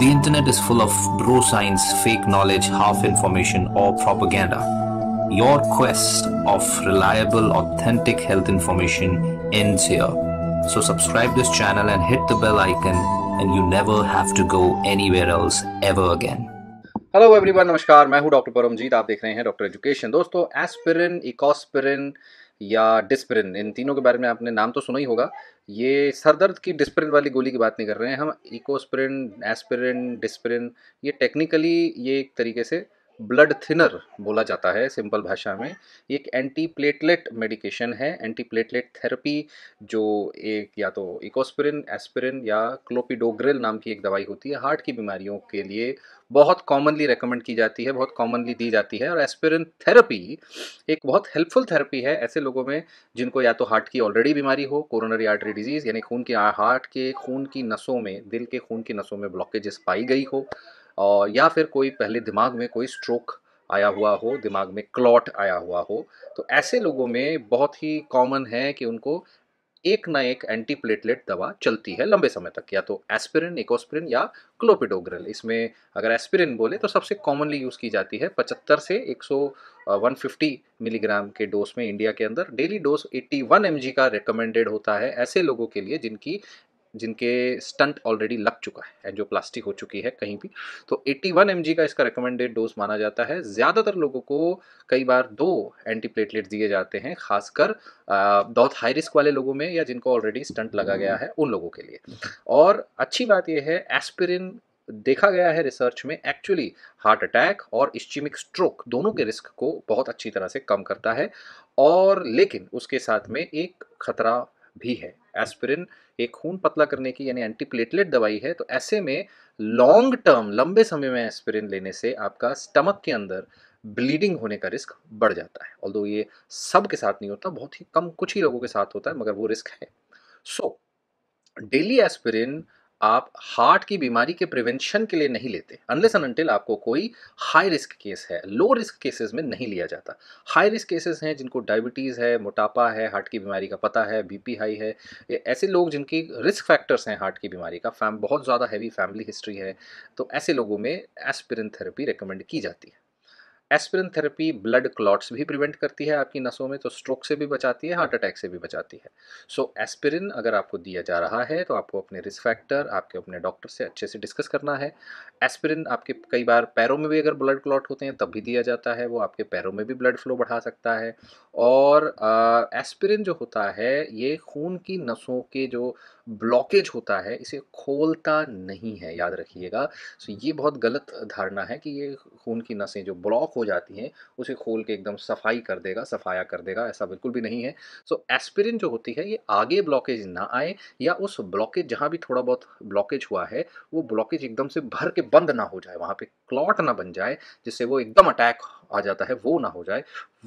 The internet is full of bro science, fake knowledge, half information, or propaganda. Your quest of reliable, authentic health information ends here. So subscribe this channel and hit the bell icon and you never have to go anywhere else ever again. Hello everyone, Namaskar. I am Dr. आप You are watching Doctor Education. Friends, aspirin, ecospirin, या Disprin इन तीनों के बारे में आपने नाम तो सुना ही होगा ये सरदर्द की डिस्प्रिन वाली गोली की बात नहीं कर रहे हैं हम इकोस्प्रिन एस्प्रिन डिस्प्रिन ये टेक्निकली ये एक तरीके से ब्लड थिनर बोला जाता है सिंपल भाषा में एक एंटी प्लेटलेट मेडिकेशन है एंटी प्लेटलेट थेरेपी जो एक या तो इकोस्पिरिन एस्पिरिन या क्लोपिडोग्रिल नाम की एक दवाई होती है हार्ट की बीमारियों के लिए बहुत कॉमनली रिकमेंड की जाती है बहुत कॉमनली दी जाती है और एस्पिरिन थेरेपी एक बहुत हेल्पफुल थेरेपी है ऐसे लोगों में जिनको या तो हार्ट की ऑलरेडी बीमारी हो कोरोनरी आर्टरी डिजीज़ यानी खून की हार्ट के खून की नसों में दिल के खून की नसों में ब्लॉकेजेस पाई गई हो और या फिर कोई पहले दिमाग में कोई स्ट्रोक आया हुआ हो दिमाग में क्लॉट आया हुआ हो तो ऐसे लोगों में बहुत ही कॉमन है कि उनको एक ना एक एंटी प्लेटलेट दवा चलती है लंबे समय तक या तो एस्पिरिन इकोस्पिरिन या क्लोपिडोग्रल इसमें अगर एस्पिरिन बोले तो सबसे कॉमनली यूज़ की जाती है 75 से 150 मिलीग्राम के डोज में इंडिया के अंदर डेली डोज 81 वन का रिकमेंडेड होता है ऐसे लोगों के लिए जिनकी जिनके स्टंट ऑलरेडी लग चुका है एंजियोप्लास्टी हो चुकी है कहीं भी तो 81 एम का इसका रिकमेंडेड डोज माना जाता है ज़्यादातर लोगों को कई बार दो एंटीप्लेटलेट दिए जाते हैं खासकर बहुत हाई रिस्क वाले लोगों में या जिनको ऑलरेडी स्टंट लगा गया है उन लोगों के लिए और अच्छी बात यह है एस्पिरिन देखा गया है रिसर्च में एक्चुअली हार्ट अटैक और इश्चिमिक स्ट्रोक दोनों के रिस्क को बहुत अच्छी तरह से कम करता है और लेकिन उसके साथ में एक खतरा भी है एस्पिरिन एक खून पतला करने की यानी एंटीप्लेटलेट दवाई है तो ऐसे में लॉन्ग टर्म लंबे समय में एस्पिरिन लेने से आपका स्टमक के अंदर ब्लीडिंग होने का रिस्क बढ़ जाता है ऑल ये सब के साथ नहीं होता बहुत ही कम कुछ ही लोगों के साथ होता है मगर वो रिस्क है सो डेली एस्पिरिन आप हार्ट की बीमारी के प्रिवेंशन के लिए नहीं लेते अनलेस अनटिल आपको कोई हाई रिस्क केस है लो रिस्क केसेस में नहीं लिया जाता हाई रिस्क केसेस हैं जिनको डायबिटीज़ है मोटापा है हार्ट की बीमारी का पता है बीपी हाई है ऐसे लोग जिनकी रिस्क फैक्टर्स हैं हार्ट की बीमारी का फैम बहुत ज़्यादा हैवी फैमिली हिस्ट्री है तो ऐसे लोगों में एस्पिरिन थेरेपी रिकमेंड की जाती है एस्पिरिन थेरेपी ब्लड क्लॉट्स भी प्रिवेंट करती है आपकी नसों में तो स्ट्रोक से भी बचाती है हार्ट अटैक से भी बचाती है सो so, एस्पिरिन अगर आपको दिया जा रहा है तो आपको अपने रिस्क फैक्टर आपके अपने डॉक्टर से अच्छे से डिस्कस करना है एस्पिरिन आपके कई बार पैरों में भी अगर ब्लड क्लॉट होते हैं तब भी दिया जाता है वो आपके पैरों में भी ब्लड फ्लो बढ़ा सकता है और एस्पिरिन जो होता है ये खून की नसों के जो ब्लॉकेज होता है इसे खोलता नहीं है याद रखिएगा सो so, ये बहुत गलत धारणा है कि ये खून की नसें जो ब्लॉक खो जाती हैं उसे खोल के एकदम सफाई कर देगा सफाया कर देगा ऐसा बिल्कुल भी नहीं है सो एस्पिरिन जो होती है ये आगे ब्लॉकेज ना आए या उस ब्लॉकेज जहाँ भी थोड़ा बहुत ब्लॉकेज हुआ है वो ब्लॉकेज एकदम से भर के बंद ना हो जाए वहाँ पर क्लॉट ना बन जाए जिससे वो एकदम अटैक आ जाता है वो ना हो जाए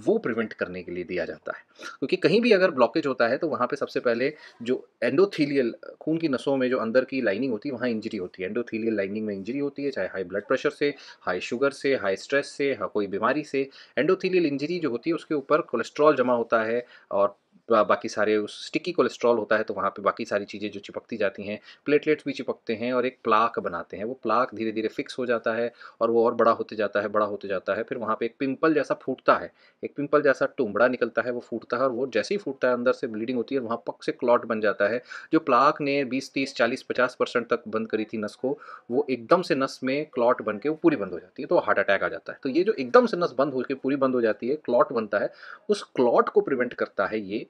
वो प्रिवेंट करने के लिए दिया जाता है क्योंकि कहीं भी अगर ब्लॉकेज होता है तो वहाँ पे सबसे पहले जो एंडोथीलियल खून की नसों में जो अंदर की लाइनिंग होती है वहाँ इंजरी होती है एंडोथीलियल लाइनिंग में इंजरी होती है चाहे हाई ब्लड प्रेशर से हाई शुगर से हाई स्ट्रेस से हाँ, कोई बीमारी से एंडोथीलियल इंजरी जो होती है उसके ऊपर कोलेस्ट्रॉल जमा होता है और बाकी सारे उस स्टिकी कोलेस्ट्रॉल होता है तो वहाँ पे बाकी सारी चीज़ें जो चिपकती जाती हैं प्लेटलेट्स भी चिपकते हैं और एक प्लाक बनाते हैं वो प्लाक धीरे धीरे फिक्स हो जाता है और वो और बड़ा होते जाता है बड़ा होते जाता है फिर वहाँ पर एक पिम्पल जैसा फूटता है एक पिम्पल जैसा टुमड़ा निकलता है वो फूटता है और वो जैसे ही फूटता है अंदर से ब्लीडिंग होती है वहाँ पक से क्लॉट बन जाता है जो प्लाक ने बीस तीस चालीस पचास परसेंट तक बंद करी थी नस को वो एकदम से नस में क्लॉट बन के वो पूरी बंद हो जाती है तो हार्ट अटैक आ जाता है तो ये जो एकदम से नस बंद होकर पूरी बंद हो जाती है क्लॉट बनता है उस क्लॉट को प्रिवेंट करता है ये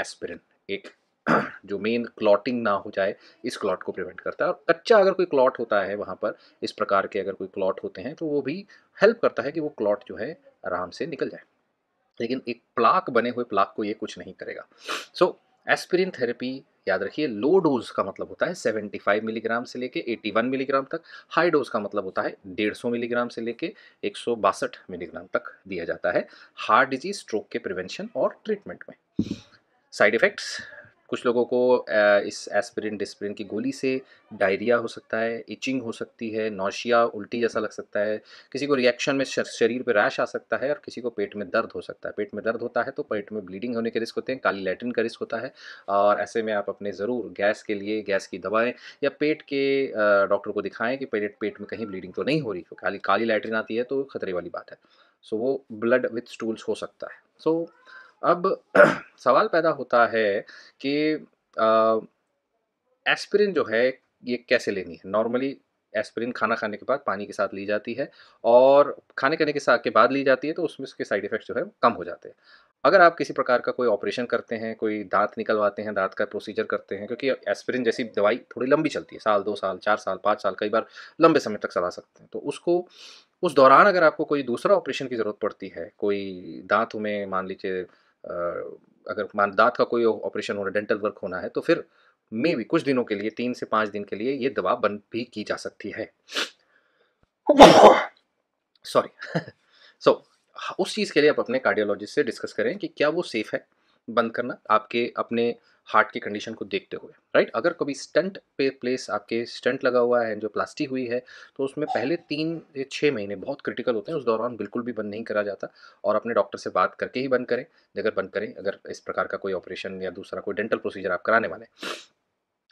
एस्पिरिन एक जो मेन क्लॉटिंग ना हो जाए इस क्लॉट को प्रिवेंट करता है और कच्चा अगर कोई क्लॉट होता है वहाँ पर इस प्रकार के अगर कोई क्लॉट होते हैं तो वो भी हेल्प करता है कि वो क्लॉट जो है आराम से निकल जाए लेकिन एक प्लाक बने हुए प्लाक को ये कुछ नहीं करेगा सो एस्पिरिन थेरेपी याद रखिए लो डोज का मतलब होता है 75 मिलीग्राम से लेके 81 मिलीग्राम तक हाई डोज का मतलब होता है 150 मिलीग्राम से लेके एक मिलीग्राम तक दिया जाता है हार्ट डिजीज स्ट्रोक के प्रिवेंशन और ट्रीटमेंट में साइड इफ़ेक्ट्स कुछ लोगों को इस एस्पिरिन डिस्प्रिन की गोली से डायरिया हो सकता है इचिंग हो सकती है नौशिया उल्टी जैसा लग सकता है किसी को रिएक्शन में शरीर पर रैश आ सकता है और किसी को पेट में दर्द हो सकता है पेट में दर्द होता है तो पेट में ब्लीडिंग होने के रिस्क होते हैं काली लेटरिन का रिस्क होता है और ऐसे में आप अपने ज़रूर गैस के लिए गैस की दवाएँ या पेट के डॉक्टर को दिखाएँ कि पेट पेट में कहीं ब्लीडिंग तो नहीं हो रही तो काली काली लेटरिन आती है तो खतरे वाली बात है सो वो ब्लड विथ स्टूल्स हो सकता है सो so, अब सवाल पैदा होता है कि एस्पिरिन जो है ये कैसे लेनी है नॉर्मली एस्पिरिन खाना खाने के बाद पानी के साथ ली जाती है और खाने खाने के साथ के बाद ली जाती है तो उसमें उसके साइड इफ़ेक्ट्स जो है कम हो जाते हैं अगर आप किसी प्रकार का कोई ऑपरेशन करते हैं कोई दांत निकलवाते हैं दांत का प्रोसीजर करते हैं क्योंकि एस्पिरिन जैसी दवाई थोड़ी लंबी चलती है साल दो साल चार साल पाँच साल कई बार लंबे समय तक चला सकते हैं तो उसको उस दौरान अगर आपको कोई दूसरा ऑपरेशन की ज़रूरत पड़ती है कोई दांत में मान लीजिए अगर मान दांत का कोई ऑपरेशन होना डेंटल वर्क होना है तो फिर मे भी कुछ दिनों के लिए तीन से पाँच दिन के लिए ये दवा बंद भी की जा सकती है सॉरी सो so, उस चीज़ के लिए आप अपने कार्डियोलॉजिस्ट से डिस्कस करें कि क्या वो सेफ़ है बंद करना आपके अपने हार्ट की कंडीशन को देखते हुए राइट अगर कभी स्टंट पे प्लेस आपके स्टंट लगा हुआ है जो प्लास्टी हुई है तो उसमें पहले तीन या छः महीने बहुत क्रिटिकल होते हैं उस दौरान बिल्कुल भी बंद नहीं करा जाता और अपने डॉक्टर से बात करके ही बंद करें अगर बंद करें अगर इस प्रकार का कोई ऑपरेशन या दूसरा कोई डेंटल प्रोसीजर आप कराने वाले हैं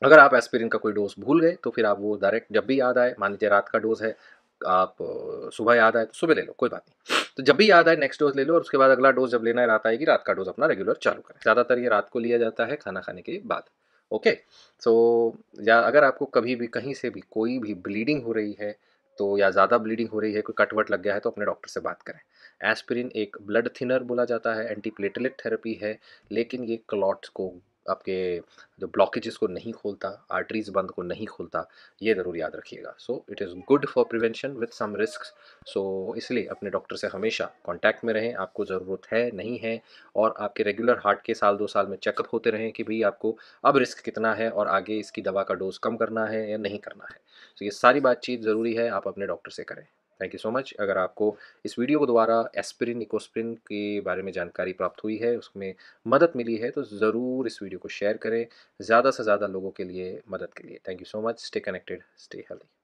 अगर आप एस्पिरिन का कोई डोज भूल गए तो फिर आप वो डायरेक्ट जब भी याद आए मान लीजिए रात का डोज है आप सुबह याद आए तो सुबह ले लो कोई बात नहीं तो जब भी याद आए नेक्स्ट डोज ले लो और उसके बाद अगला डोज जब लेना है रात आएगी रात का डोज अपना रेगुलर चालू करें ज़्यादातर ये रात को लिया जाता है खाना खाने के बाद ओके सो या अगर आपको कभी भी कहीं से भी कोई भी ब्लीडिंग हो रही है तो या ज़्यादा ब्लीडिंग हो रही है कोई कटवट लग गया है तो अपने डॉक्टर से बात करें एस्पिरिन एक ब्लड थिनर बोला जाता है एंटीप्लेटलेट थेरेपी है लेकिन ये क्लॉट्स को आपके जो ब्लॉकेजेस को नहीं खोलता आर्टरीज बंद को नहीं खोलता ये ज़रूर याद रखिएगा so it is good for prevention with some risk so इसलिए अपने डॉक्टर से हमेशा कॉन्टैक्ट में रहें आपको ज़रूरत है नहीं है और आपके रेगुलर हार्ट के साल दो साल में चेकअप होते रहें कि भाई आपको अब रिस्क कितना है और आगे इसकी दवा का डोज कम करना है या नहीं करना है सो so ये सारी बातचीत ज़रूरी है आप अपने डॉक्टर से करें थैंक यू सो मच अगर आपको इस वीडियो के द्वारा एस्प्रिन इकोस्प्रिन के बारे में जानकारी प्राप्त हुई है उसमें मदद मिली है तो ज़रूर इस वीडियो को शेयर करें ज़्यादा से ज़्यादा लोगों के लिए मदद के लिए thank you so much stay connected stay healthy